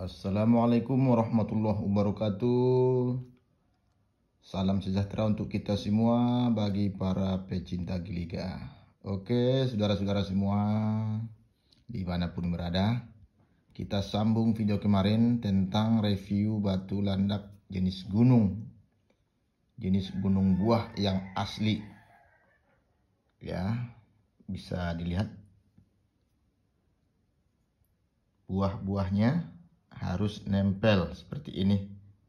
Assalamualaikum warahmatullahi wabarakatuh. Salam sejahtera untuk kita semua bagi para pecinta giliga. Oke, saudara-saudara semua, di dimanapun berada, kita sambung video kemarin tentang review batu landak jenis gunung. Jenis gunung buah yang asli. Ya, bisa dilihat buah-buahnya harus nempel seperti ini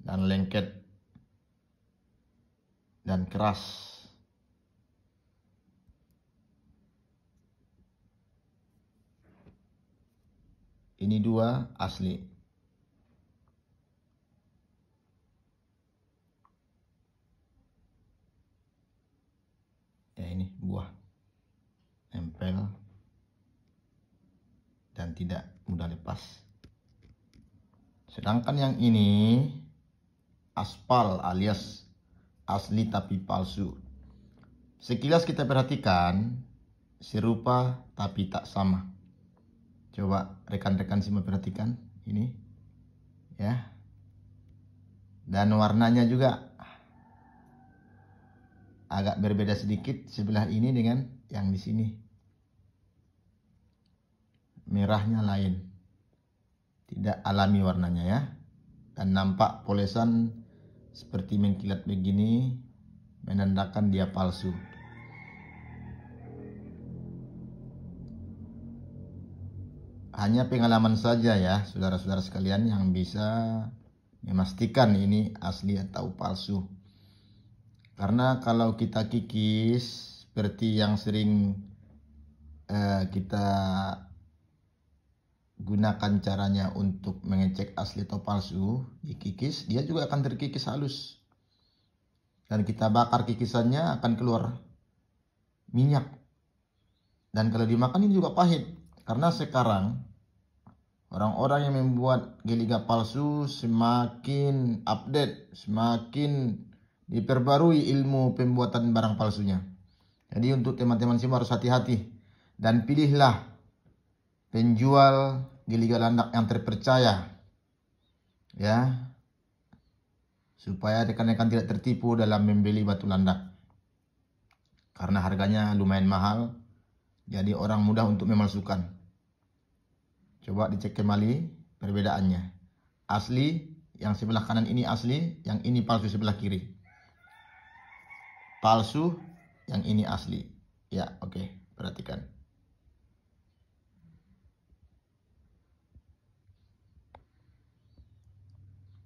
dan lengket dan keras ini dua asli ya ini buah nempel dan tidak mudah lepas Sedangkan yang ini aspal alias asli tapi palsu. Sekilas kita perhatikan, serupa tapi tak sama. Coba rekan-rekan simak perhatikan ini. Ya. Dan warnanya juga agak berbeda sedikit sebelah ini dengan yang di sini. Merahnya lain tidak alami warnanya ya dan nampak polesan seperti mengkilat begini menandakan dia palsu hanya pengalaman saja ya saudara-saudara sekalian yang bisa memastikan ini asli atau palsu karena kalau kita kikis seperti yang sering eh, kita gunakan caranya untuk mengecek asli atau palsu, dikikis, dia juga akan terkikis halus. Dan kita bakar kikisannya akan keluar minyak. Dan kalau dimakan ini juga pahit. Karena sekarang orang-orang yang membuat geliga palsu semakin update, semakin diperbarui ilmu pembuatan barang palsunya. Jadi untuk teman-teman semua harus hati-hati dan pilihlah penjual giligal landak yang terpercaya ya supaya rekan-rekan tidak tertipu dalam membeli batu landak karena harganya lumayan mahal jadi orang mudah untuk memasukkan coba dicek kembali perbedaannya asli yang sebelah kanan ini asli yang ini palsu sebelah kiri palsu yang ini asli ya oke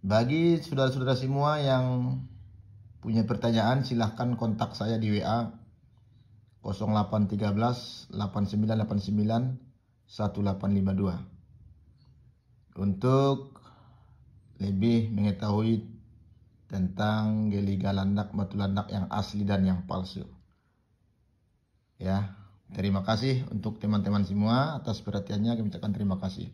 Bagi saudara-saudara semua yang punya pertanyaan silahkan kontak saya di WA 0813 8989 1852 untuk lebih mengetahui tentang geliga landak batu landak yang asli dan yang palsu. Ya, terima kasih untuk teman-teman semua atas perhatiannya kami ucapkan terima kasih.